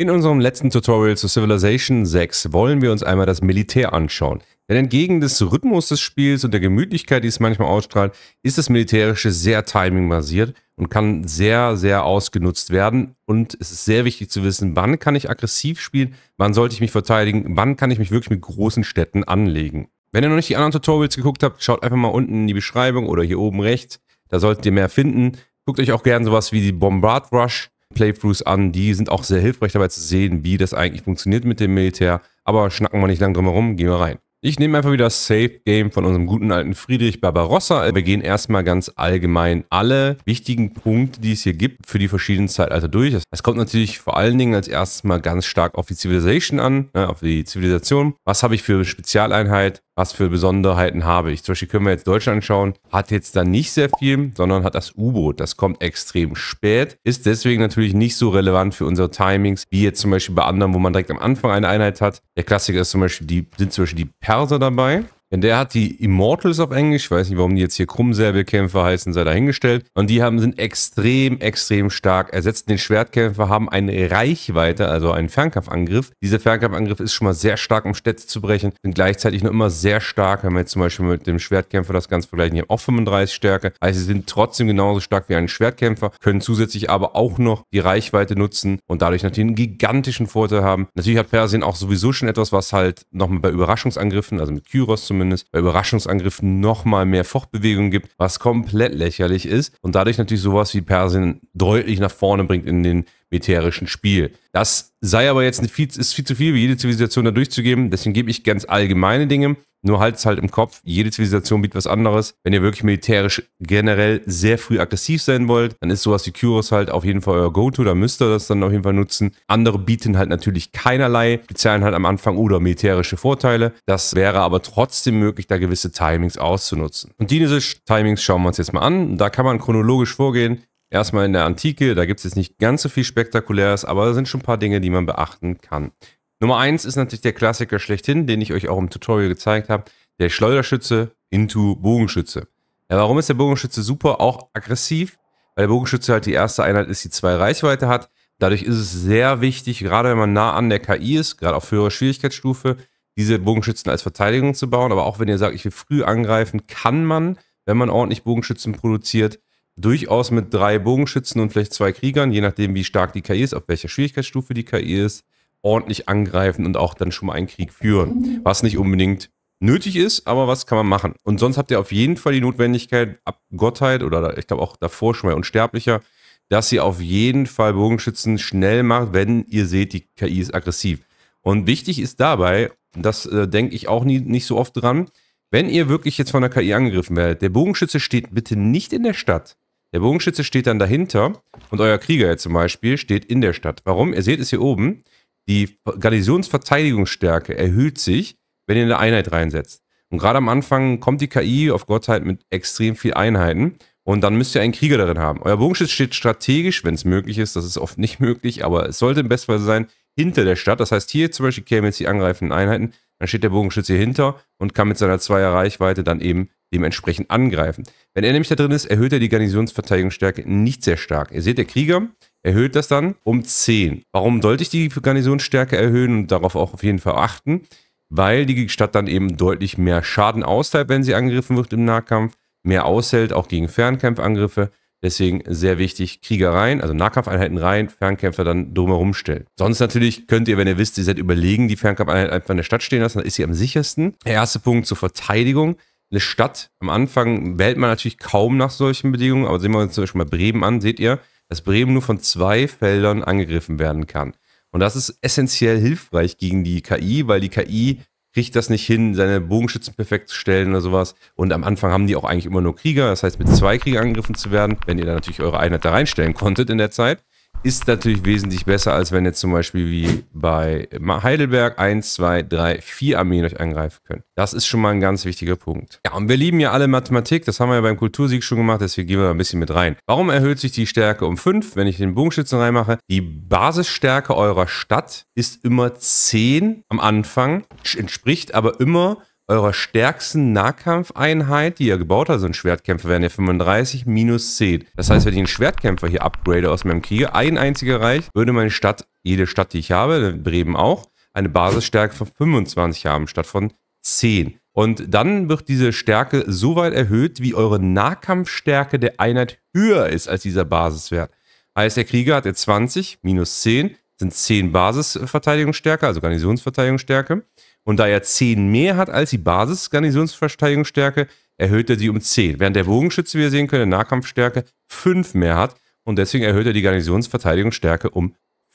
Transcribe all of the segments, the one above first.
In unserem letzten Tutorial zu Civilization 6 wollen wir uns einmal das Militär anschauen. Denn entgegen des Rhythmus des Spiels und der Gemütlichkeit, die es manchmal ausstrahlt, ist das Militärische sehr timingbasiert und kann sehr, sehr ausgenutzt werden. Und es ist sehr wichtig zu wissen, wann kann ich aggressiv spielen, wann sollte ich mich verteidigen, wann kann ich mich wirklich mit großen Städten anlegen. Wenn ihr noch nicht die anderen Tutorials geguckt habt, schaut einfach mal unten in die Beschreibung oder hier oben rechts. Da solltet ihr mehr finden. Guckt euch auch gerne sowas wie die Bombard Rush Playthroughs an, die sind auch sehr hilfreich dabei zu sehen, wie das eigentlich funktioniert mit dem Militär. Aber schnacken wir nicht lang drum herum, gehen wir rein. Ich nehme einfach wieder das Safe Game von unserem guten alten Friedrich Barbarossa. Wir gehen erstmal ganz allgemein alle wichtigen Punkte, die es hier gibt, für die verschiedenen Zeitalter durch. Es kommt natürlich vor allen Dingen als erstes mal ganz stark auf die Civilization an, ne, auf die Zivilisation. Was habe ich für Spezialeinheit? was für Besonderheiten habe ich. Zum Beispiel können wir jetzt Deutschland schauen, hat jetzt da nicht sehr viel, sondern hat das U-Boot. Das kommt extrem spät, ist deswegen natürlich nicht so relevant für unsere Timings, wie jetzt zum Beispiel bei anderen, wo man direkt am Anfang eine Einheit hat. Der Klassiker ist zum Beispiel, die, sind zum Beispiel die Perser dabei. Denn der hat die Immortals auf Englisch, ich weiß nicht, warum die jetzt hier Krummsäbelkämpfer heißen, sei dahingestellt. Und die haben, sind extrem, extrem stark, ersetzen den Schwertkämpfer, haben eine Reichweite, also einen Fernkampfangriff. Dieser Fernkampfangriff ist schon mal sehr stark, um Städte zu brechen, sind gleichzeitig noch immer sehr stark, wenn wir jetzt zum Beispiel mit dem Schwertkämpfer das Ganze vergleichen, die haben auch 35 Stärke. Also sie sind trotzdem genauso stark wie ein Schwertkämpfer, können zusätzlich aber auch noch die Reichweite nutzen und dadurch natürlich einen gigantischen Vorteil haben. Natürlich hat Persien auch sowieso schon etwas, was halt nochmal bei Überraschungsangriffen, also mit Kyros zum zumindest, bei Überraschungsangriffen nochmal mehr Fortbewegung gibt, was komplett lächerlich ist und dadurch natürlich sowas wie Persien deutlich nach vorne bringt in den militärischen Spiel. Das sei aber jetzt viel, ist viel zu viel, wie jede Zivilisation da durchzugeben. Deswegen gebe ich ganz allgemeine Dinge. Nur halt es halt im Kopf, jede Zivilisation bietet was anderes. Wenn ihr wirklich militärisch generell sehr früh aggressiv sein wollt, dann ist sowas wie Kyros halt auf jeden Fall euer Go-To, da müsst ihr das dann auf jeden Fall nutzen. Andere bieten halt natürlich keinerlei, bezahlen halt am Anfang oder militärische Vorteile. Das wäre aber trotzdem möglich, da gewisse Timings auszunutzen. Und diese Timings schauen wir uns jetzt mal an. Da kann man chronologisch vorgehen erstmal in der Antike. Da gibt es jetzt nicht ganz so viel Spektakuläres, aber da sind schon ein paar Dinge, die man beachten kann. Nummer eins ist natürlich der Klassiker schlechthin, den ich euch auch im Tutorial gezeigt habe. Der Schleuderschütze into Bogenschütze. Ja, warum ist der Bogenschütze super? Auch aggressiv, weil der Bogenschütze halt die erste Einheit ist, die zwei Reichweite hat. Dadurch ist es sehr wichtig, gerade wenn man nah an der KI ist, gerade auf höherer Schwierigkeitsstufe, diese Bogenschützen als Verteidigung zu bauen. Aber auch wenn ihr sagt, ich will früh angreifen, kann man, wenn man ordentlich Bogenschützen produziert, durchaus mit drei Bogenschützen und vielleicht zwei Kriegern, je nachdem, wie stark die KI ist, auf welcher Schwierigkeitsstufe die KI ist, ordentlich angreifen und auch dann schon mal einen Krieg führen. Was nicht unbedingt nötig ist, aber was kann man machen? Und sonst habt ihr auf jeden Fall die Notwendigkeit, ab Gottheit oder ich glaube auch davor schon mal Unsterblicher, dass ihr auf jeden Fall Bogenschützen schnell macht, wenn ihr seht, die KI ist aggressiv. Und wichtig ist dabei, das äh, denke ich auch nie, nicht so oft dran, wenn ihr wirklich jetzt von der KI angegriffen werdet, der Bogenschütze steht bitte nicht in der Stadt, der Bogenschütze steht dann dahinter und euer Krieger jetzt zum Beispiel steht in der Stadt. Warum? Ihr seht es hier oben. Die Garnisonsverteidigungsstärke erhöht sich, wenn ihr eine Einheit reinsetzt. Und gerade am Anfang kommt die KI auf Gottheit mit extrem viel Einheiten. Und dann müsst ihr einen Krieger darin haben. Euer Bogenschütze steht strategisch, wenn es möglich ist. Das ist oft nicht möglich, aber es sollte im besten Fall sein, hinter der Stadt. Das heißt, hier zum Beispiel kämen jetzt die angreifenden Einheiten. Dann steht der Bogenschütze hier hinter und kann mit seiner Zweier Reichweite dann eben dementsprechend angreifen. Wenn er nämlich da drin ist, erhöht er die Garnisonsverteidigungsstärke nicht sehr stark. Ihr seht, der Krieger erhöht das dann um 10. Warum sollte ich die Garnisonsstärke erhöhen und darauf auch auf jeden Fall achten? Weil die Stadt dann eben deutlich mehr Schaden austeilt, wenn sie angegriffen wird im Nahkampf, mehr aushält, auch gegen Fernkampfangriffe. Deswegen sehr wichtig, Krieger rein, also Nahkampfeinheiten rein, Fernkämpfer dann drumherum stellen. Sonst natürlich könnt ihr, wenn ihr wisst, ihr seid überlegen, die Fernkampfeinheit einfach in der Stadt stehen lassen, dann ist sie am sichersten. Der erste Punkt zur Verteidigung eine Stadt, am Anfang wählt man natürlich kaum nach solchen Bedingungen, aber sehen wir uns zum Beispiel mal Bremen an, seht ihr, dass Bremen nur von zwei Feldern angegriffen werden kann. Und das ist essentiell hilfreich gegen die KI, weil die KI kriegt das nicht hin, seine Bogenschützen perfekt zu stellen oder sowas. Und am Anfang haben die auch eigentlich immer nur Krieger. Das heißt, mit zwei Kriegern angegriffen zu werden, wenn ihr dann natürlich eure Einheit da reinstellen konntet in der Zeit, ist natürlich wesentlich besser, als wenn jetzt zum Beispiel wie bei Heidelberg 1, 2, 3, 4 Armeen euch angreifen können. Das ist schon mal ein ganz wichtiger Punkt. Ja, und wir lieben ja alle Mathematik, das haben wir ja beim Kultursieg schon gemacht, deswegen gehen wir da ein bisschen mit rein. Warum erhöht sich die Stärke um 5, wenn ich den Bogenschützen reinmache? Die Basisstärke eurer Stadt ist immer 10 am Anfang, entspricht aber immer eurer stärksten Nahkampfeinheit, die ihr gebaut habt, so also ein Schwertkämpfer wären ja 35 minus 10. Das heißt, wenn ich einen Schwertkämpfer hier upgrade aus meinem Krieger, ein einziger Reich, würde meine Stadt, jede Stadt, die ich habe, äh, Bremen auch, eine Basisstärke von 25 haben statt von 10. Und dann wird diese Stärke so weit erhöht, wie eure Nahkampfstärke der Einheit höher ist als dieser Basiswert. Heißt, der Krieger hat jetzt 20 minus 10, sind 10 Basisverteidigungsstärke, also Garnisonsverteidigungsstärke. Und da er 10 mehr hat als die Basis-Garnisonsverteidigungsstärke, erhöht er sie um 10. Während der Bogenschütze, wie wir sehen können, in Nahkampfstärke 5 mehr hat. Und deswegen erhöht er die Garnisonsverteidigungsstärke um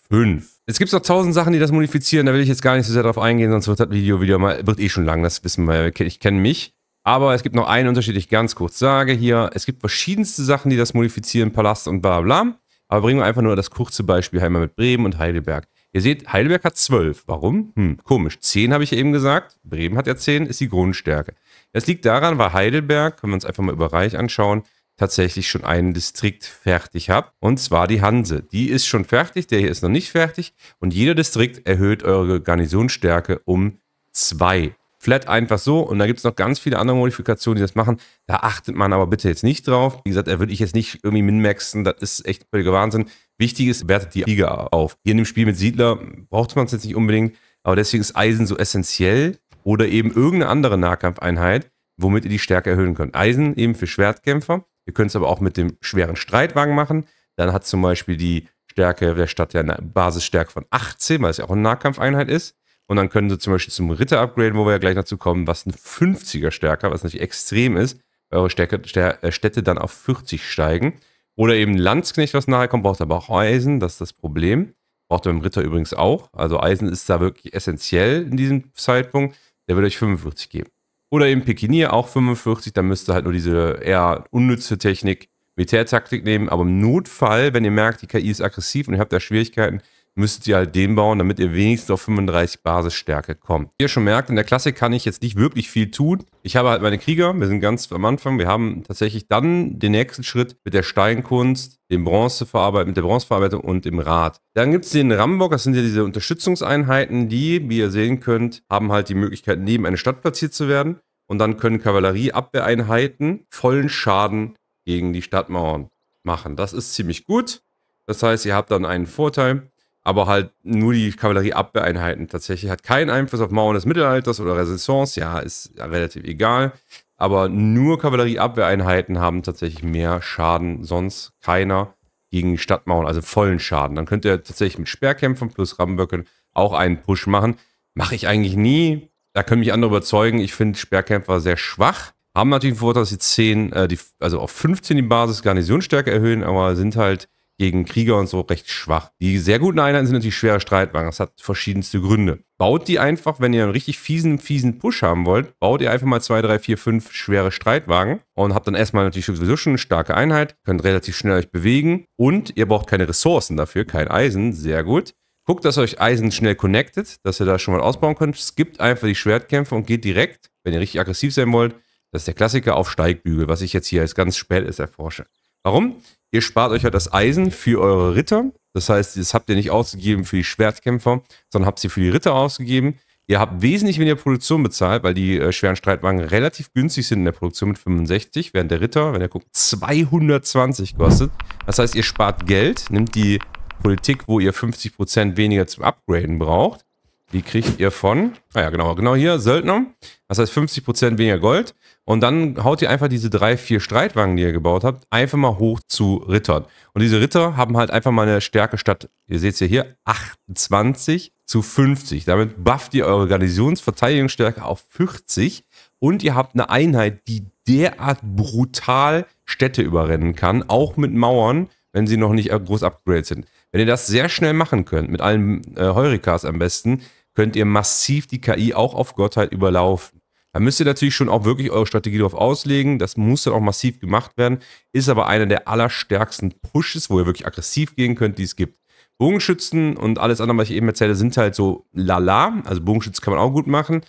5. Es gibt noch tausend Sachen, die das modifizieren. Da will ich jetzt gar nicht so sehr drauf eingehen, sonst wird das Video wieder mal, wird eh schon lang. Das wissen wir, ich kenne mich. Aber es gibt noch einen Unterschied, den ich ganz kurz sage hier. Es gibt verschiedenste Sachen, die das modifizieren, Palast und bla bla. Aber bringen wir einfach nur das kurze Beispiel einmal mit Bremen und Heidelberg. Ihr seht, Heidelberg hat 12. Warum? Hm, komisch. 10 habe ich eben gesagt. Bremen hat ja 10, ist die Grundstärke. Das liegt daran, weil Heidelberg, können wir uns einfach mal über Reich anschauen, tatsächlich schon einen Distrikt fertig hat. Und zwar die Hanse. Die ist schon fertig, der hier ist noch nicht fertig. Und jeder Distrikt erhöht eure Garnisonsstärke um 2. Flat einfach so. Und da gibt es noch ganz viele andere Modifikationen, die das machen. Da achtet man aber bitte jetzt nicht drauf. Wie gesagt, da würde ich jetzt nicht irgendwie minmaxen. Das ist echt völliger Wahnsinn. Wichtig ist, wertet die Liga auf. Hier in dem Spiel mit Siedler braucht man es jetzt nicht unbedingt, aber deswegen ist Eisen so essentiell oder eben irgendeine andere Nahkampfeinheit, womit ihr die Stärke erhöhen könnt. Eisen eben für Schwertkämpfer. Ihr könnt es aber auch mit dem schweren Streitwagen machen. Dann hat zum Beispiel die Stärke der Stadt ja eine Basisstärke von 18, weil es ja auch eine Nahkampfeinheit ist. Und dann können sie zum Beispiel zum Ritter upgraden, wo wir ja gleich noch zu kommen, was ein 50er Stärke, was natürlich extrem ist, weil eure Stärke, äh, Städte dann auf 40 steigen. Oder eben Landsknecht, was nachher kommt, braucht aber auch Eisen, das ist das Problem. Braucht er beim Ritter übrigens auch. Also Eisen ist da wirklich essentiell in diesem Zeitpunkt. Der wird euch 45 geben. Oder eben Pekinier auch 45, dann müsst ihr halt nur diese eher unnütze Technik Militärtaktik nehmen. Aber im Notfall, wenn ihr merkt, die KI ist aggressiv und ihr habt da Schwierigkeiten, müsstet ihr halt den bauen, damit ihr wenigstens auf 35 Basisstärke kommt. Wie ihr schon merkt, in der Klassik kann ich jetzt nicht wirklich viel tun. Ich habe halt meine Krieger, wir sind ganz am Anfang. Wir haben tatsächlich dann den nächsten Schritt mit der Steinkunst, dem Bronzeverarbeitung, mit der Bronzeverarbeitung und dem Rad. Dann gibt es den Rambock, das sind ja diese Unterstützungseinheiten, die, wie ihr sehen könnt, haben halt die Möglichkeit, neben eine Stadt platziert zu werden. Und dann können Kavallerieabwehreinheiten vollen Schaden gegen die Stadtmauern machen. Das ist ziemlich gut. Das heißt, ihr habt dann einen Vorteil aber halt nur die Kavallerieabwehreinheiten tatsächlich. Hat keinen Einfluss auf Mauern des Mittelalters oder Resistance, ja, ist relativ egal. Aber nur Kavallerieabwehreinheiten haben tatsächlich mehr Schaden, sonst keiner gegen Stadtmauern, also vollen Schaden. Dann könnt ihr tatsächlich mit Speerkämpfen plus Rammböcken auch einen Push machen. Mache ich eigentlich nie. Da können mich andere überzeugen. Ich finde Sperrkämpfer sehr schwach. Haben natürlich den Vorteil, dass sie 10, äh, die, also auf 15 die Basis Garnisonsstärke erhöhen, aber sind halt gegen Krieger und so recht schwach. Die sehr guten Einheiten sind natürlich schwere Streitwagen. Das hat verschiedenste Gründe. Baut die einfach, wenn ihr einen richtig fiesen, fiesen Push haben wollt, baut ihr einfach mal 2, 3, 4, 5 schwere Streitwagen und habt dann erstmal natürlich sowieso schon eine starke Einheit, könnt relativ schnell euch bewegen und ihr braucht keine Ressourcen dafür, kein Eisen, sehr gut. Guckt, dass euch Eisen schnell connectet, dass ihr da schon mal ausbauen könnt. Skippt einfach die Schwertkämpfe und geht direkt, wenn ihr richtig aggressiv sein wollt, das ist der Klassiker auf Steigbügel, was ich jetzt hier als ganz spät erst erforsche. Warum? Ihr spart euch halt das Eisen für eure Ritter. Das heißt, das habt ihr nicht ausgegeben für die Schwertkämpfer, sondern habt sie für die Ritter ausgegeben. Ihr habt wesentlich weniger Produktion bezahlt, weil die äh, schweren Streitwagen relativ günstig sind in der Produktion mit 65, während der Ritter, wenn ihr guckt, 220 kostet. Das heißt, ihr spart Geld, nehmt die Politik, wo ihr 50% weniger zum Upgraden braucht. Die kriegt ihr von, naja, ah genau, genau hier, Söldner. Das heißt 50% weniger Gold. Und dann haut ihr einfach diese drei, vier Streitwagen, die ihr gebaut habt, einfach mal hoch zu Rittern. Und diese Ritter haben halt einfach mal eine Stärke statt, ihr seht es ja hier, 28 zu 50. Damit bufft ihr eure Garnisonsverteidigungsstärke auf 40 und ihr habt eine Einheit, die derart brutal Städte überrennen kann, auch mit Mauern, wenn sie noch nicht groß upgradet sind. Wenn ihr das sehr schnell machen könnt, mit allen äh, Heurikas am besten, könnt ihr massiv die KI auch auf Gottheit überlaufen. Da müsst ihr natürlich schon auch wirklich eure Strategie darauf auslegen. Das muss dann auch massiv gemacht werden. Ist aber einer der allerstärksten Pushes, wo ihr wirklich aggressiv gehen könnt, die es gibt. Bogenschützen und alles andere, was ich eben erzähle, sind halt so lala. Also Bogenschützen kann man auch gut machen.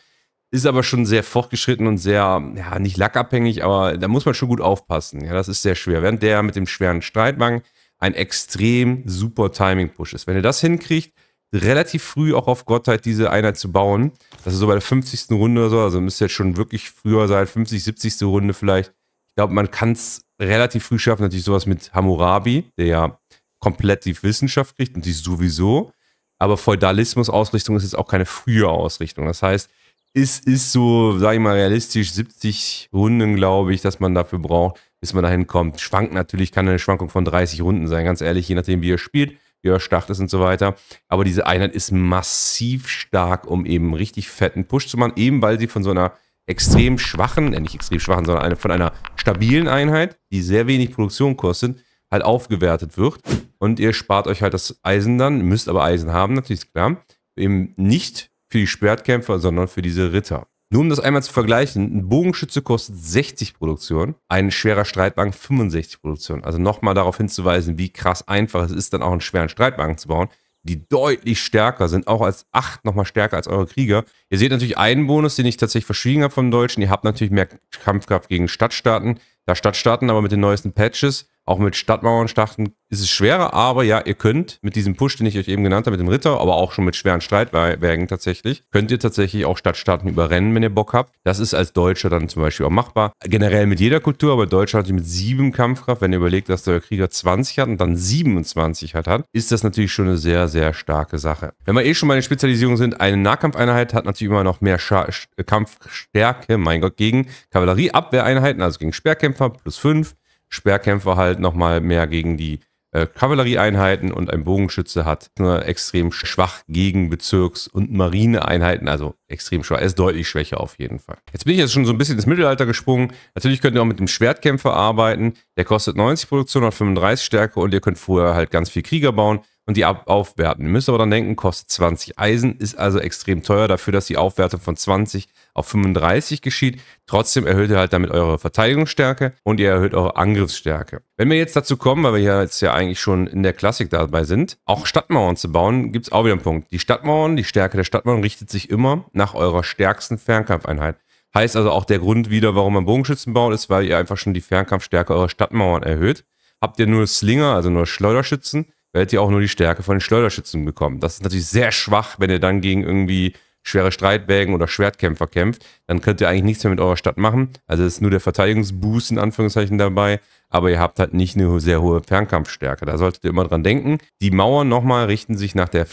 Ist aber schon sehr fortgeschritten und sehr, ja, nicht lackabhängig, aber da muss man schon gut aufpassen. Ja, das ist sehr schwer. Während der mit dem schweren Streitwagen ein extrem super Timing-Push ist. Wenn ihr das hinkriegt, relativ früh auch auf Gottheit diese Einheit zu bauen. Das ist so bei der 50. Runde oder so, also müsste jetzt schon wirklich früher sein, 50, 70. Runde vielleicht. Ich glaube, man kann es relativ früh schaffen, natürlich sowas mit Hammurabi, der ja komplett die Wissenschaft kriegt und die sowieso. Aber Feudalismus-Ausrichtung ist jetzt auch keine frühe Ausrichtung. Das heißt, es ist so, sage ich mal, realistisch 70 Runden, glaube ich, dass man dafür braucht, bis man dahin kommt. Schwankt natürlich, kann eine Schwankung von 30 Runden sein, ganz ehrlich, je nachdem, wie ihr spielt. Stach ist und so weiter. Aber diese Einheit ist massiv stark, um eben richtig fetten Push zu machen, eben weil sie von so einer extrem schwachen, äh nicht extrem schwachen, sondern eine, von einer stabilen Einheit, die sehr wenig Produktion kostet, halt aufgewertet wird. Und ihr spart euch halt das Eisen dann, müsst aber Eisen haben, natürlich ist klar. Eben nicht für die Schwertkämpfer, sondern für diese Ritter. Nur um das einmal zu vergleichen, ein Bogenschütze kostet 60 Produktion, ein schwerer Streitwagen 65 Produktion. Also nochmal darauf hinzuweisen, wie krass einfach es ist, dann auch einen schweren Streitwagen zu bauen, die deutlich stärker sind, auch als 8 nochmal stärker als eure Krieger. Ihr seht natürlich einen Bonus, den ich tatsächlich verschwiegen habe vom Deutschen. Ihr habt natürlich mehr Kampfkraft gegen Stadtstaaten, da Stadtstaaten aber mit den neuesten Patches auch mit Stadtmauern starten ist es schwerer, aber ja, ihr könnt mit diesem Push, den ich euch eben genannt habe, mit dem Ritter, aber auch schon mit schweren Streitwagen tatsächlich, könnt ihr tatsächlich auch Stadtstaaten überrennen, wenn ihr Bock habt. Das ist als Deutscher dann zum Beispiel auch machbar. Generell mit jeder Kultur, aber Deutscher hat mit sieben Kampfkraft, wenn ihr überlegt, dass der Krieger 20 hat und dann 27 halt hat, ist das natürlich schon eine sehr, sehr starke Sache. Wenn wir eh schon bei den Spezialisierungen sind, eine Nahkampfeinheit hat natürlich immer noch mehr Scha Kampfstärke, mein Gott, gegen Kavallerieabwehreinheiten, also gegen Sperrkämpfer, plus 5 Speerkämpfer halt nochmal mehr gegen die äh, Kavallerieeinheiten und ein Bogenschütze hat nur extrem schwach gegen Bezirks- und Marineeinheiten, also extrem schwach. Er ist deutlich schwächer auf jeden Fall. Jetzt bin ich jetzt schon so ein bisschen ins Mittelalter gesprungen. Natürlich könnt ihr auch mit dem Schwertkämpfer arbeiten. Der kostet 90 Produktion, hat 35 Stärke und ihr könnt vorher halt ganz viel Krieger bauen und die aufwerten. Ihr müsst aber dann denken, kostet 20 Eisen, ist also extrem teuer dafür, dass die Aufwertung von 20 auf 35 geschieht. Trotzdem erhöht ihr halt damit eure Verteidigungsstärke und ihr erhöht eure Angriffsstärke. Wenn wir jetzt dazu kommen, weil wir ja jetzt ja eigentlich schon in der Klassik dabei sind, auch Stadtmauern zu bauen, gibt es auch wieder einen Punkt. Die Stadtmauern, die Stärke der Stadtmauern richtet sich immer nach eurer stärksten Fernkampfeinheit. Heißt also auch der Grund wieder, warum man Bogenschützen baut, ist, weil ihr einfach schon die Fernkampfstärke eurer Stadtmauern erhöht. Habt ihr nur Slinger, also nur Schleuderschützen, werdet ihr auch nur die Stärke von den Schleuderschützen bekommen. Das ist natürlich sehr schwach, wenn ihr dann gegen irgendwie schwere Streitwägen oder Schwertkämpfer kämpft, dann könnt ihr eigentlich nichts mehr mit eurer Stadt machen. Also ist nur der Verteidigungsboost in Anführungszeichen dabei, aber ihr habt halt nicht eine sehr hohe Fernkampfstärke. Da solltet ihr immer dran denken. Die Mauern nochmal richten sich nach der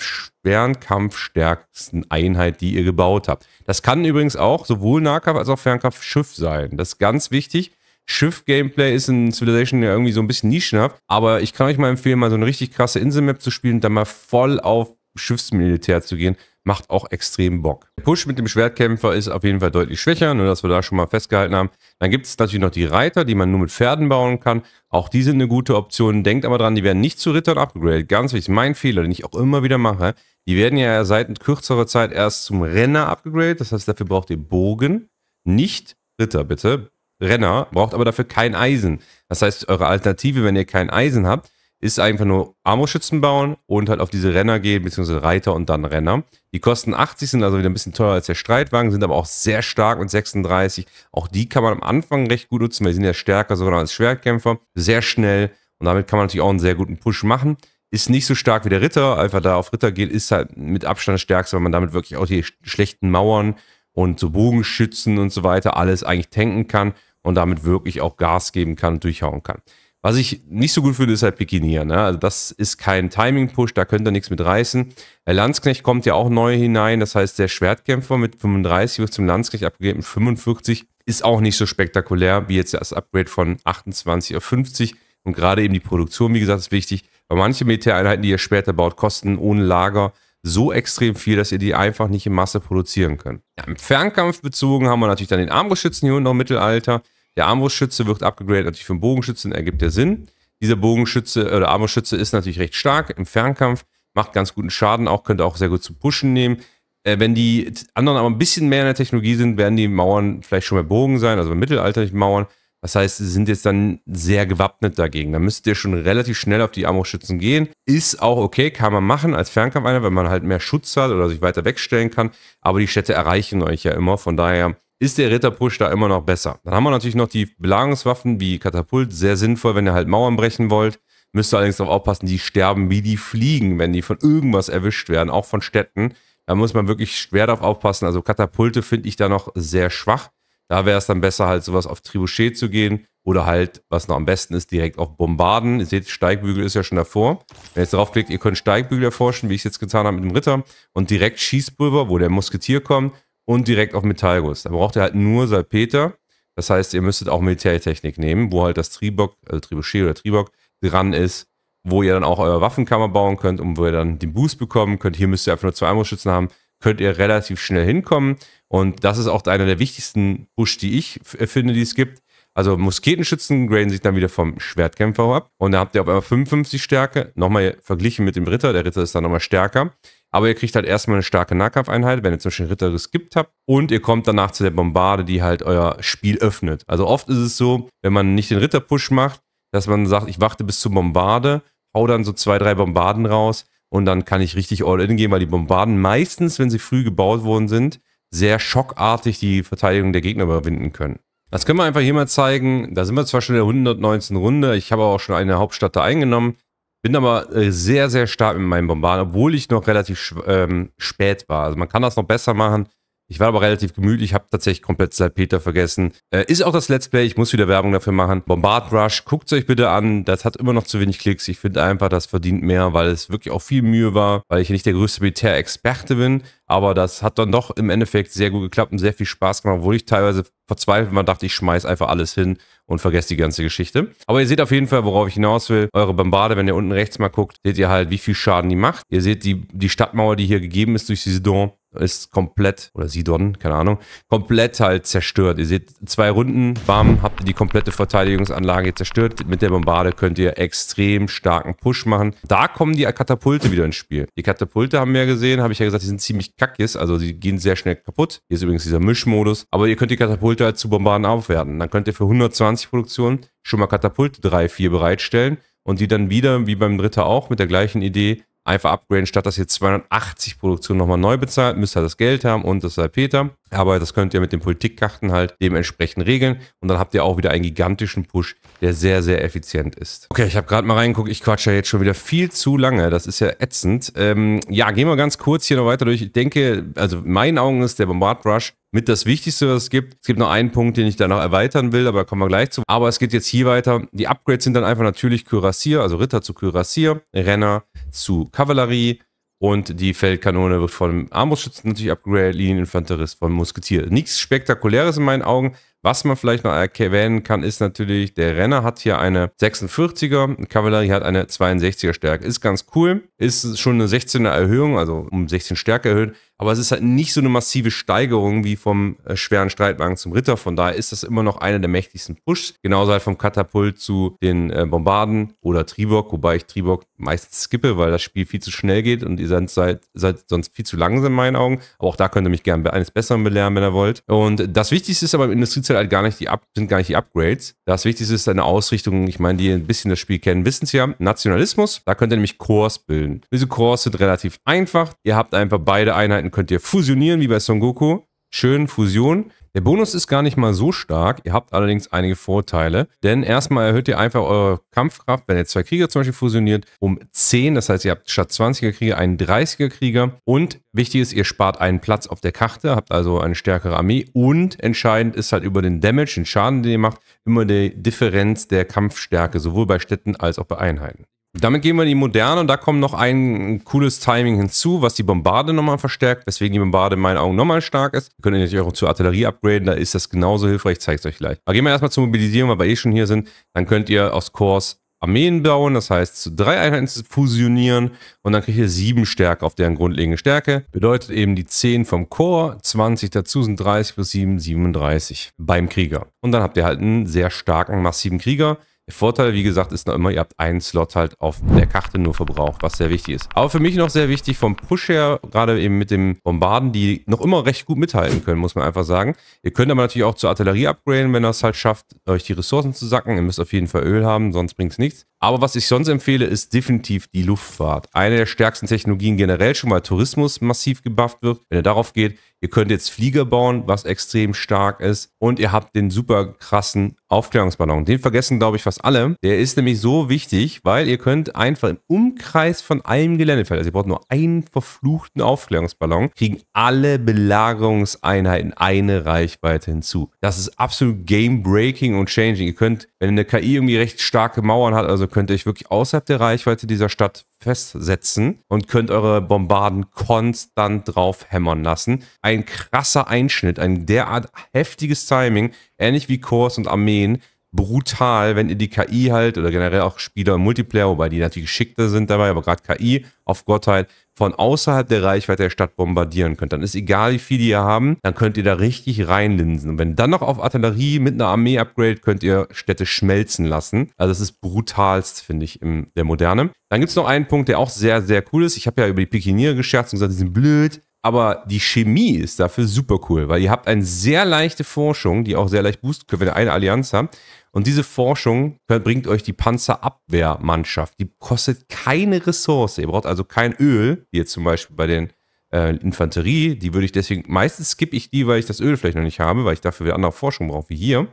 fernkampfstärksten Einheit, die ihr gebaut habt. Das kann übrigens auch sowohl Nahkampf als auch Fernkampfschiff sein. Das ist ganz wichtig. Schiff-Gameplay ist in Civilization ja irgendwie so ein bisschen nischenhaft, aber ich kann euch mal empfehlen, mal so eine richtig krasse Inselmap zu spielen und dann mal voll auf Schiffsmilitär zu gehen. Macht auch extrem Bock. Der Push mit dem Schwertkämpfer ist auf jeden Fall deutlich schwächer, nur dass wir da schon mal festgehalten haben. Dann gibt es natürlich noch die Reiter, die man nur mit Pferden bauen kann. Auch die sind eine gute Option. Denkt aber dran, die werden nicht zu Rittern upgradet. Ganz wichtig, mein Fehler, den ich auch immer wieder mache. Die werden ja seit kürzerer Zeit erst zum Renner upgradet. Das heißt, dafür braucht ihr Bogen, nicht Ritter, bitte. Renner, braucht aber dafür kein Eisen. Das heißt, eure Alternative, wenn ihr kein Eisen habt, ist einfach nur Armorschützen bauen und halt auf diese Renner gehen, beziehungsweise Reiter und dann Renner. Die kosten 80, sind also wieder ein bisschen teurer als der Streitwagen, sind aber auch sehr stark mit 36. Auch die kann man am Anfang recht gut nutzen, weil die sind ja stärker sogar als Schwertkämpfer. Sehr schnell und damit kann man natürlich auch einen sehr guten Push machen. Ist nicht so stark wie der Ritter, einfach da auf Ritter geht, ist halt mit Abstand stärkste, weil man damit wirklich auch die schlechten Mauern und so Bogenschützen und so weiter alles eigentlich tanken kann und damit wirklich auch Gas geben kann und durchhauen kann. Was ich nicht so gut finde, ist halt Pikinier. Ne? Also das ist kein Timing-Push, da könnt ihr nichts mit reißen. Der Landsknecht kommt ja auch neu hinein, das heißt, der Schwertkämpfer mit 35 wird zum Landsknecht abgegeben. 45 ist auch nicht so spektakulär wie jetzt das Upgrade von 28 auf 50. Und gerade eben die Produktion, wie gesagt, ist wichtig, weil manche Militäreinheiten, die ihr später baut, kosten ohne Lager so extrem viel, dass ihr die einfach nicht in Masse produzieren könnt. Ja, Im Fernkampf bezogen haben wir natürlich dann den Armbrustschützen hier unten noch im Mittelalter. Der Armbrustschütze wird abgegradet natürlich für den Bogenschützen, ergibt der Sinn. Dieser Bogenschütze äh, oder Armbrustschütze ist natürlich recht stark im Fernkampf, macht ganz guten Schaden auch, könnte auch sehr gut zu pushen nehmen. Äh, wenn die anderen aber ein bisschen mehr in der Technologie sind, werden die Mauern vielleicht schon mehr Bogen sein, also mittelalterliche Mauern. Das heißt, sie sind jetzt dann sehr gewappnet dagegen. Da müsst ihr schon relativ schnell auf die Ammo-Schützen gehen. Ist auch okay, kann man machen als Fernkampfeiner, wenn man halt mehr Schutz hat oder sich weiter wegstellen kann. Aber die Städte erreichen euch ja immer. Von daher ist der Ritterpush da immer noch besser. Dann haben wir natürlich noch die Belagungswaffen wie Katapult. Sehr sinnvoll, wenn ihr halt Mauern brechen wollt. Müsst ihr allerdings darauf aufpassen, die sterben wie die Fliegen, wenn die von irgendwas erwischt werden, auch von Städten. Da muss man wirklich schwer darauf aufpassen. Also Katapulte finde ich da noch sehr schwach. Da wäre es dann besser, halt sowas auf Tribuchet zu gehen oder halt, was noch am besten ist, direkt auf Bombarden. Ihr seht, Steigbügel ist ja schon davor. Wenn ihr jetzt draufklickt, ihr könnt Steigbügel erforschen, wie ich es jetzt getan habe mit dem Ritter und direkt Schießpulver, wo der Musketier kommt und direkt auf Metallguss. Da braucht ihr halt nur Salpeter. Das heißt, ihr müsstet auch Militärtechnik nehmen, wo halt das Tribock, also Tribuchet oder Tribock dran ist, wo ihr dann auch eure Waffenkammer bauen könnt und wo ihr dann den Boost bekommen könnt. Hier müsst ihr einfach nur zwei Armbrustschützen haben, könnt ihr relativ schnell hinkommen. Und das ist auch einer der wichtigsten Push, die ich äh, finde, die es gibt. Also Musketenschützen graden sich dann wieder vom Schwertkämpfer ab. Und da habt ihr auf einmal 55 Stärke. Nochmal verglichen mit dem Ritter. Der Ritter ist dann nochmal stärker. Aber ihr kriegt halt erstmal eine starke Nahkampfeinheit, wenn ihr zum Beispiel einen Ritter geskippt habt. Und ihr kommt danach zu der Bombarde, die halt euer Spiel öffnet. Also oft ist es so, wenn man nicht den Ritter-Push macht, dass man sagt, ich warte bis zur Bombarde, hau dann so zwei, drei Bombarden raus und dann kann ich richtig all in gehen, weil die Bombarden meistens, wenn sie früh gebaut worden sind, sehr schockartig die Verteidigung der Gegner überwinden können. Das können wir einfach hier mal zeigen. Da sind wir zwar schon in der 119. Runde. Ich habe auch schon eine Hauptstadt da eingenommen. Bin aber äh, sehr, sehr stark mit meinen Bombarden, obwohl ich noch relativ ähm, spät war. Also man kann das noch besser machen. Ich war aber relativ gemütlich, habe tatsächlich komplett Salpeter vergessen. Äh, ist auch das Let's Play, ich muss wieder Werbung dafür machen. Bombard Rush, guckt es euch bitte an. Das hat immer noch zu wenig Klicks. Ich finde einfach, das verdient mehr, weil es wirklich auch viel Mühe war, weil ich nicht der größte Militärexperte bin. Aber das hat dann doch im Endeffekt sehr gut geklappt und sehr viel Spaß gemacht, obwohl ich teilweise verzweifelt war, dachte ich, schmeiß einfach alles hin und vergesst die ganze Geschichte. Aber ihr seht auf jeden Fall, worauf ich hinaus will. Eure Bombarde, wenn ihr unten rechts mal guckt, seht ihr halt, wie viel Schaden die macht. Ihr seht die, die Stadtmauer, die hier gegeben ist durch diese Sidon ist komplett, oder Sidon, keine Ahnung, komplett halt zerstört. Ihr seht, zwei Runden, bam, habt ihr die komplette Verteidigungsanlage zerstört. Mit der Bombarde könnt ihr extrem starken Push machen. Da kommen die Katapulte wieder ins Spiel. Die Katapulte haben wir ja gesehen, habe ich ja gesagt, die sind ziemlich kackis, also die gehen sehr schnell kaputt. Hier ist übrigens dieser Mischmodus. Aber ihr könnt die Katapulte halt zu Bombarden aufwerten. Dann könnt ihr für 120 Produktionen schon mal Katapulte 3, 4 bereitstellen und die dann wieder, wie beim Dritter auch, mit der gleichen Idee einfach upgraden, statt dass ihr 280 Produktion nochmal neu bezahlt, müsst ihr das Geld haben und das IP haben. Aber das könnt ihr mit den Politikkarten halt dementsprechend regeln. Und dann habt ihr auch wieder einen gigantischen Push, der sehr, sehr effizient ist. Okay, ich habe gerade mal reingeguckt. Ich quatsche ja jetzt schon wieder viel zu lange. Das ist ja ätzend. Ähm, ja, gehen wir ganz kurz hier noch weiter durch. Ich denke, also in meinen Augen ist der Bombard Rush mit das Wichtigste, was es gibt. Es gibt noch einen Punkt, den ich da noch erweitern will, aber da kommen wir gleich zu. Aber es geht jetzt hier weiter. Die Upgrades sind dann einfach natürlich Kürassier, also Ritter zu Kürassier, Renner zu Kavallerie, und die Feldkanone wird von Armbrustschützen natürlich abgegradet, Linieninfanterist von Musketier. Nichts Spektakuläres in meinen Augen. Was man vielleicht noch erwähnen kann, ist natürlich, der Renner hat hier eine 46er, Kavallerie hat eine 62er Stärke. Ist ganz cool, ist schon eine 16er Erhöhung, also um 16 Stärke erhöht. Aber es ist halt nicht so eine massive Steigerung wie vom äh, schweren Streitwagen zum Ritter. Von daher ist das immer noch einer der mächtigsten Pushs. Genauso halt vom Katapult zu den äh, Bombarden oder Tribok, wobei ich Tribok meistens skippe, weil das Spiel viel zu schnell geht und ihr seid, seid, seid sonst viel zu langsam in meinen Augen. Aber auch da könnt ihr mich gerne eines Besseren belehren, wenn ihr wollt. Und das Wichtigste ist aber im Industriezelt halt gar nicht die Up sind gar nicht die Upgrades. Das Wichtigste ist eine Ausrichtung. Ich meine, die ein bisschen das Spiel kennen, wissen es ja. Nationalismus, da könnt ihr nämlich Chors bilden. Diese Chors sind relativ einfach. Ihr habt einfach beide Einheiten könnt ihr fusionieren, wie bei Son Goku. Schön, Fusion. Der Bonus ist gar nicht mal so stark, ihr habt allerdings einige Vorteile, denn erstmal erhöht ihr einfach eure Kampfkraft, wenn ihr zwei Krieger zum Beispiel fusioniert, um 10, das heißt ihr habt statt 20er Krieger einen 30er Krieger und wichtig ist, ihr spart einen Platz auf der Karte, habt also eine stärkere Armee und entscheidend ist halt über den Damage, den Schaden, den ihr macht, immer die Differenz der Kampfstärke, sowohl bei Städten als auch bei Einheiten. Damit gehen wir in die Moderne und da kommt noch ein cooles Timing hinzu, was die Bombarde nochmal verstärkt, weswegen die Bombarde in meinen Augen nochmal stark ist. Ihr könnt natürlich auch zur Artillerie upgraden, da ist das genauso hilfreich, ich zeige es euch gleich. Aber gehen wir erstmal zur Mobilisierung, weil wir eh schon hier sind. Dann könnt ihr aus Kurs Armeen bauen, das heißt zu drei Einheiten fusionieren und dann kriegt ihr sieben Stärke auf deren grundlegende Stärke. Bedeutet eben die 10 vom Chor, 20 dazu sind 30 plus 7, 37 beim Krieger. Und dann habt ihr halt einen sehr starken, massiven Krieger. Vorteil, wie gesagt, ist noch immer, ihr habt einen Slot halt auf der Karte nur verbraucht, was sehr wichtig ist. Aber für mich noch sehr wichtig vom Push her, gerade eben mit dem Bombarden, die noch immer recht gut mithalten können, muss man einfach sagen. Ihr könnt aber natürlich auch zur Artillerie upgraden, wenn ihr es halt schafft, euch die Ressourcen zu sacken. Ihr müsst auf jeden Fall Öl haben, sonst bringt es nichts. Aber was ich sonst empfehle, ist definitiv die Luftfahrt. Eine der stärksten Technologien generell schon mal Tourismus massiv gebufft wird. Wenn ihr darauf geht, ihr könnt jetzt Flieger bauen, was extrem stark ist. Und ihr habt den super krassen Aufklärungsballon. Den vergessen, glaube ich, fast alle. Der ist nämlich so wichtig, weil ihr könnt einfach im Umkreis von einem Geländefeld, also ihr braucht nur einen verfluchten Aufklärungsballon, kriegen alle Belagerungseinheiten eine Reichweite hinzu. Das ist absolut game-breaking und changing. Ihr könnt, wenn eine KI irgendwie recht starke Mauern hat, also könnt ihr euch wirklich außerhalb der Reichweite dieser Stadt festsetzen und könnt eure Bombarden konstant drauf hämmern lassen. Ein krasser Einschnitt, ein derart heftiges Timing, ähnlich wie Kurs und Armeen, brutal, wenn ihr die KI halt oder generell auch Spieler im Multiplayer, wobei die natürlich geschickter sind dabei, aber gerade KI auf Gottheit von außerhalb der Reichweite der Stadt bombardieren könnt. Dann ist egal, wie viele ihr haben, dann könnt ihr da richtig reinlinsen. Und wenn dann noch auf Artillerie mit einer Armee-Upgrade könnt ihr Städte schmelzen lassen. Also das ist brutalst, finde ich, in der Moderne. Dann gibt es noch einen Punkt, der auch sehr, sehr cool ist. Ich habe ja über die Pikiniere gescherzt und gesagt, die sind blöd. Aber die Chemie ist dafür super cool, weil ihr habt eine sehr leichte Forschung, die auch sehr leicht boosten könnt, wenn ihr eine Allianz habt. Und diese Forschung bringt euch die Panzerabwehrmannschaft. Die kostet keine Ressource. Ihr braucht also kein Öl, wie jetzt zum Beispiel bei den äh, Infanterie. Die würde ich deswegen, meistens skippe ich die, weil ich das Öl vielleicht noch nicht habe, weil ich dafür wieder andere Forschung brauche wie hier.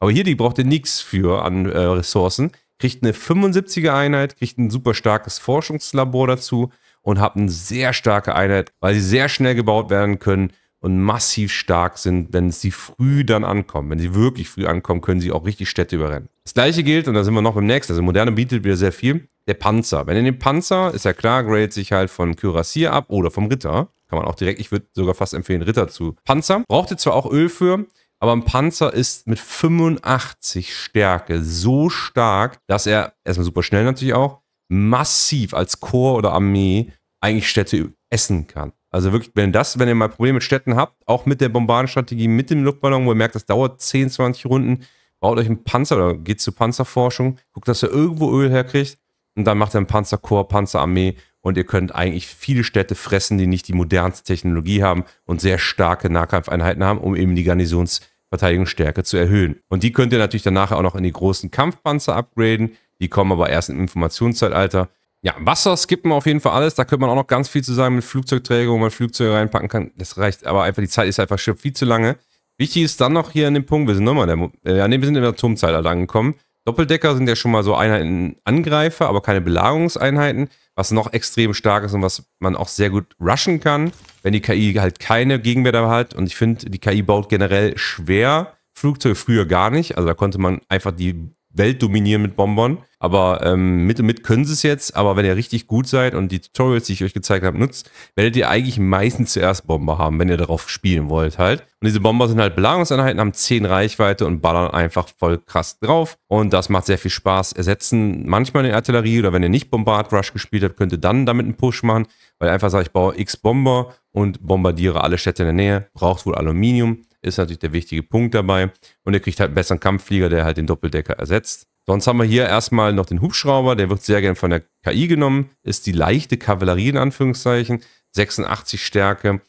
Aber hier, die braucht ihr nichts für an äh, Ressourcen. Kriegt eine 75er Einheit, kriegt ein super starkes Forschungslabor dazu und habe eine sehr starke Einheit, weil sie sehr schnell gebaut werden können und massiv stark sind, wenn sie früh dann ankommen. Wenn sie wirklich früh ankommen, können sie auch richtig Städte überrennen. Das gleiche gilt, und da sind wir noch beim nächsten, also Moderne bietet wieder sehr viel, der Panzer. Wenn ihr den Panzer, ist ja klar, gradet sich halt von Kürassier ab oder vom Ritter. Kann man auch direkt, ich würde sogar fast empfehlen, Ritter zu Panzer. Braucht ihr zwar auch Öl für, aber ein Panzer ist mit 85 Stärke so stark, dass er erstmal super schnell natürlich auch, massiv als Chor oder Armee eigentlich Städte essen kann. Also wirklich, wenn das, wenn ihr mal Probleme mit Städten habt, auch mit der Bombardenstrategie, mit dem Luftballon, wo ihr merkt, das dauert 10, 20 Runden, baut euch einen Panzer oder geht zur Panzerforschung, guckt, dass ihr irgendwo Öl herkriegt und dann macht ihr einen Panzerkorps, Panzerarmee und ihr könnt eigentlich viele Städte fressen, die nicht die modernste Technologie haben und sehr starke Nahkampfeinheiten haben, um eben die Garnisonsverteidigungsstärke zu erhöhen. Und die könnt ihr natürlich danach auch noch in die großen Kampfpanzer upgraden, die kommen aber erst im Informationszeitalter. Ja, Wasser skippen auf jeden Fall alles. Da könnte man auch noch ganz viel zu sagen mit Flugzeugträger, wo man Flugzeuge reinpacken kann. Das reicht, aber einfach die Zeit ist einfach schon viel zu lange. Wichtig ist dann noch hier an dem Punkt, wir sind nochmal in der, äh, nee, wir sind im Atomzeitalter angekommen. Doppeldecker sind ja schon mal so Einheiten Angreifer, aber keine Belagerungseinheiten, was noch extrem stark ist und was man auch sehr gut rushen kann, wenn die KI halt keine Gegenwehr da hat. Und ich finde, die KI baut generell schwer Flugzeuge früher gar nicht. Also da konnte man einfach die Welt dominieren mit Bonbon. Aber ähm, mit und mit können sie es jetzt. Aber wenn ihr richtig gut seid und die Tutorials, die ich euch gezeigt habe, nutzt, werdet ihr eigentlich meistens zuerst Bomber haben, wenn ihr darauf spielen wollt halt. Und diese Bomber sind halt Belagungseinheiten, haben 10 Reichweite und ballern einfach voll krass drauf. Und das macht sehr viel Spaß. Ersetzen manchmal eine Artillerie oder wenn ihr nicht Bombard Rush gespielt habt, könnt ihr dann damit einen Push machen. Weil einfach sage ich, baue X Bomber und bombardiere alle Städte in der Nähe. Braucht wohl Aluminium ist natürlich der wichtige Punkt dabei. Und ihr kriegt halt einen besseren Kampfflieger, der halt den Doppeldecker ersetzt. Sonst haben wir hier erstmal noch den Hubschrauber, der wird sehr gern von der KI genommen, ist die leichte Kavallerie in Anführungszeichen, 86 Stärke.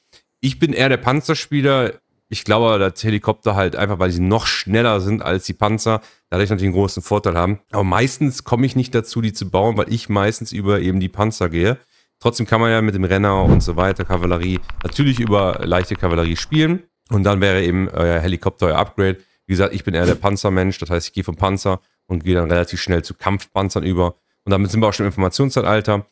Ich bin eher der Panzerspieler. Ich glaube, dass Helikopter halt einfach, weil sie noch schneller sind als die Panzer, dadurch natürlich einen großen Vorteil haben. Aber meistens komme ich nicht dazu, die zu bauen, weil ich meistens über eben die Panzer gehe. Trotzdem kann man ja mit dem Renner und so weiter, Kavallerie, natürlich über leichte Kavallerie spielen. Und dann wäre eben euer äh, Helikopter, euer Upgrade. Wie gesagt, ich bin eher der Panzermensch, das heißt, ich gehe vom Panzer und gehe dann relativ schnell zu Kampfpanzern über. Und damit sind wir auch schon im Informationszeitalter.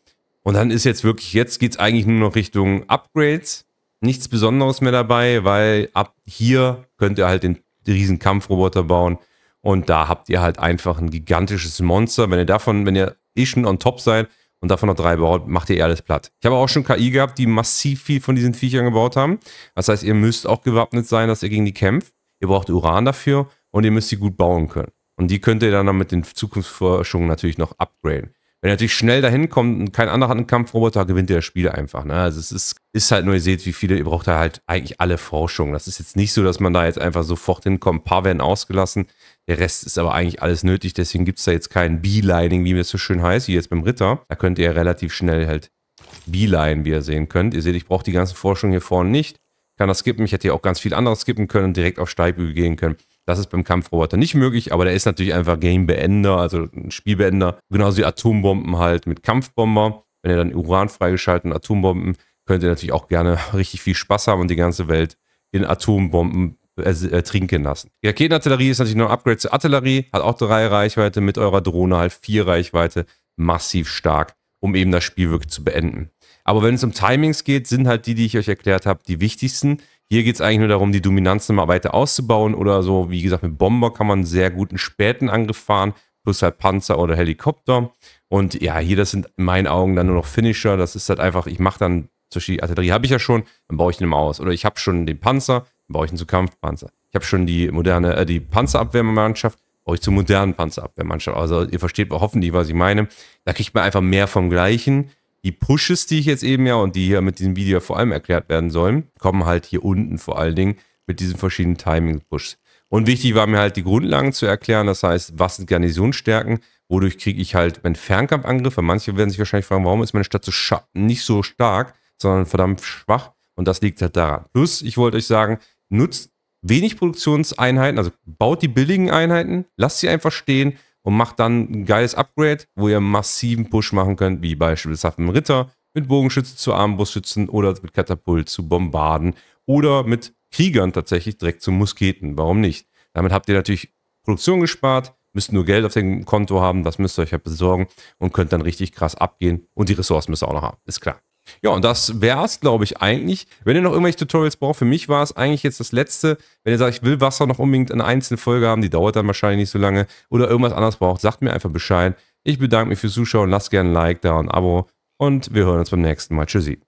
Und dann ist jetzt wirklich, jetzt geht es eigentlich nur noch Richtung Upgrades. Nichts Besonderes mehr dabei, weil ab hier könnt ihr halt den riesen Kampfroboter bauen. Und da habt ihr halt einfach ein gigantisches Monster. Wenn ihr davon, wenn ihr eh schon on top seid, und davon noch drei baut, macht ihr eh alles platt. Ich habe auch schon KI gehabt, die massiv viel von diesen Viechern gebaut haben. Das heißt, ihr müsst auch gewappnet sein, dass ihr gegen die kämpft. Ihr braucht Uran dafür und ihr müsst sie gut bauen können. Und die könnt ihr dann, mit den Zukunftsforschungen natürlich noch upgraden. Wenn ihr natürlich schnell dahin kommt und kein anderer hat einen Kampfroboter, gewinnt ihr das Spiel einfach. Ne? Also es ist, ist halt nur, ihr seht, wie viele, ihr braucht da halt eigentlich alle Forschungen. Das ist jetzt nicht so, dass man da jetzt einfach sofort hinkommt. Ein paar werden ausgelassen. Der Rest ist aber eigentlich alles nötig, deswegen gibt es da jetzt kein Beelining, wie mir das so schön heißt, wie jetzt beim Ritter. Da könnt ihr relativ schnell halt Beeline, wie ihr sehen könnt. Ihr seht, ich brauche die ganze Forschung hier vorne nicht. Kann das skippen. Ich hätte hier auch ganz viel anderes skippen können und direkt auf Steigbügel gehen können. Das ist beim Kampfroboter nicht möglich, aber der ist natürlich einfach Gamebeender, also ein Spielbeender. Genauso wie Atombomben halt mit Kampfbomber. Wenn ihr dann Uran freigeschaltet und Atombomben, könnt ihr natürlich auch gerne richtig viel Spaß haben und die ganze Welt in Atombomben äh, äh, trinken lassen. Die Raketenartillerie ist natürlich noch ein Upgrade zur Artillerie, hat auch drei Reichweite, mit eurer Drohne halt vier Reichweite, massiv stark, um eben das Spiel wirklich zu beenden. Aber wenn es um Timings geht, sind halt die, die ich euch erklärt habe, die wichtigsten. Hier geht es eigentlich nur darum, die Dominanz immer weiter auszubauen oder so. Wie gesagt, mit Bomber kann man sehr guten späten Angriff fahren, plus halt Panzer oder Helikopter. Und ja, hier, das sind in meinen Augen dann nur noch Finisher. Das ist halt einfach, ich mache dann, zum Beispiel die Artillerie habe ich ja schon, dann baue ich den mal aus. Oder ich habe schon den Panzer, baue ich einen zu Kampfpanzer. Ich habe schon die moderne, äh, die Panzerabwehrmannschaft, baue ich zur modernen Panzerabwehrmannschaft. Also ihr versteht hoffentlich, was ich meine. Da kriegt man einfach mehr vom Gleichen. Die Pushes, die ich jetzt eben ja und die hier mit diesem Video vor allem erklärt werden sollen, kommen halt hier unten vor allen Dingen mit diesen verschiedenen Timing-Pushes. Und wichtig war mir halt die Grundlagen zu erklären, das heißt, was sind Garnisonsstärken, wodurch kriege ich halt meinen Fernkampfangriff? Weil Manche werden sich wahrscheinlich fragen, warum ist meine Stadt so nicht so stark, sondern verdammt schwach. Und das liegt halt daran. Plus, ich wollte euch sagen, nutzt wenig Produktionseinheiten, also baut die billigen Einheiten, lasst sie einfach stehen und macht dann ein geiles Upgrade, wo ihr massiven Push machen könnt, wie beispielsweise mit Ritter, mit Bogenschützen zu Armbrustschützen oder mit Katapult zu Bombarden oder mit Kriegern tatsächlich direkt zu Musketen. Warum nicht? Damit habt ihr natürlich Produktion gespart, müsst nur Geld auf dem Konto haben, das müsst ihr euch halt besorgen und könnt dann richtig krass abgehen und die Ressourcen müsst ihr auch noch haben, ist klar. Ja, und das wär's, glaube ich, eigentlich. Wenn ihr noch irgendwelche Tutorials braucht, für mich war es eigentlich jetzt das letzte. Wenn ihr sagt, ich will Wasser noch unbedingt in einer einzelnen Folge haben, die dauert dann wahrscheinlich nicht so lange, oder irgendwas anderes braucht, sagt mir einfach Bescheid. Ich bedanke mich fürs Zuschauen, lasst gerne ein Like da und ein Abo und wir hören uns beim nächsten Mal. Tschüssi.